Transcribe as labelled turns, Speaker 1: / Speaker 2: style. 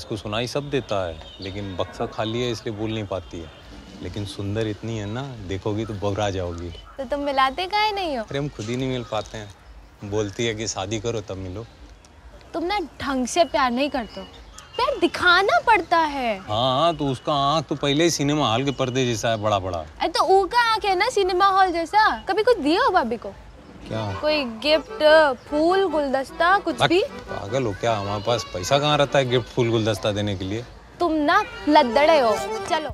Speaker 1: इसको सुनाई सब देता है लेकिन बक्सा खाली है इसलिए बोल नहीं पाती है लेकिन सुंदर इतनी है ना देखोगी तो बबरा जाओगी
Speaker 2: तो तुम मिलाते काहे नहीं हो
Speaker 1: अरे हम खुद ही नहीं मिल पाते हैं बोलती है कि शादी करो तब मिलो
Speaker 2: तुम ना ढंग से प्यार नहीं करते प्यार दिखाना पड़ता है
Speaker 1: हाँ, हाँ तो उसका आँख तो पहले ही सिनेमा हॉल के पर्दे जैसा है बड़ा बड़ा
Speaker 2: तो ऊ का आँख है ना सिनेमा हॉल जैसा कभी कुछ दिया हो भाभी को क्या कोई गिफ्ट फूल गुलदस्ता कुछ भी
Speaker 1: पागल हो क्या हमारे पास पैसा कहाँ रहता है गिफ्ट फूल गुलदस्ता देने के लिए
Speaker 3: तुम ना लद्दड़े हो चलो